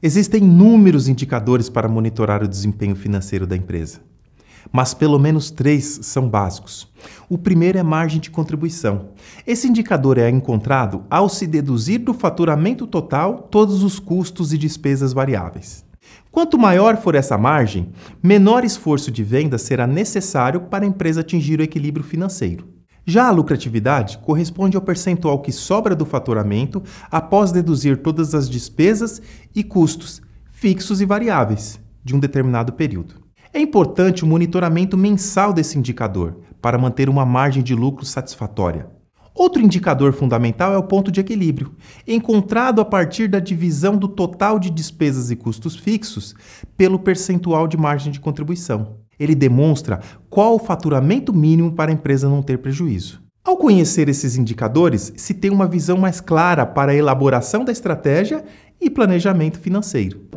Existem inúmeros indicadores para monitorar o desempenho financeiro da empresa, mas pelo menos três são básicos. O primeiro é margem de contribuição. Esse indicador é encontrado ao se deduzir do faturamento total todos os custos e despesas variáveis. Quanto maior for essa margem, menor esforço de venda será necessário para a empresa atingir o equilíbrio financeiro. Já a lucratividade corresponde ao percentual que sobra do faturamento após deduzir todas as despesas e custos, fixos e variáveis, de um determinado período. É importante o monitoramento mensal desse indicador para manter uma margem de lucro satisfatória. Outro indicador fundamental é o ponto de equilíbrio, encontrado a partir da divisão do total de despesas e custos fixos pelo percentual de margem de contribuição. Ele demonstra qual o faturamento mínimo para a empresa não ter prejuízo. Ao conhecer esses indicadores, se tem uma visão mais clara para a elaboração da estratégia e planejamento financeiro.